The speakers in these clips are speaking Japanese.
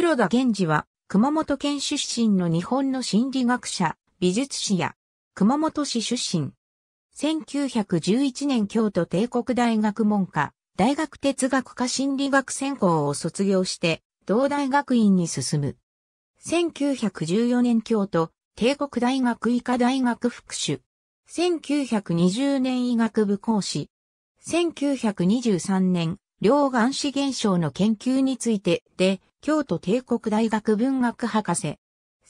黒田源氏は、熊本県出身の日本の心理学者、美術史や、熊本市出身。1911年京都帝国大学文科、大学哲学科心理学専攻を卒業して、同大学院に進む。1914年京都、帝国大学医科大学副手。1920年医学部講師。1923年、両眼視現象の研究についてで、京都帝国大学文学博士。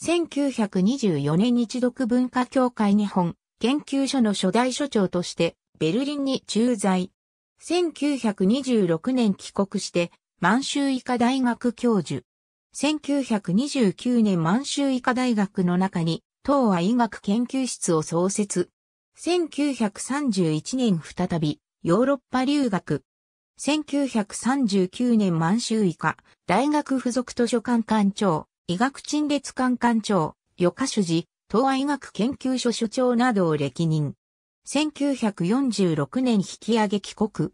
1924年日読文化協会日本研究所の初代所長としてベルリンに駐在。1926年帰国して満州医科大学教授。1929年満州医科大学の中に東亜医学研究室を創設。1931年再びヨーロッパ留学。1939年満州以下、大学附属図書館館長、医学陳列館館長、余科主事、東亜医学研究所所長などを歴任。1946年引き上げ帰国。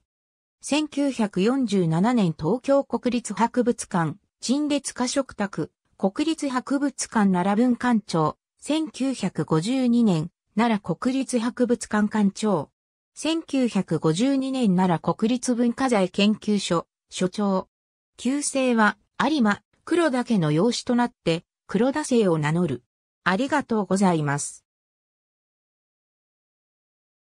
1947年東京国立博物館、陳列家食卓、国立博物館奈良文館長。1952年、奈良国立博物館館長。1952年なら国立文化財研究所、所長。旧姓は、有馬、黒田家の養子となって、黒田姓を名乗る。ありがとうございます。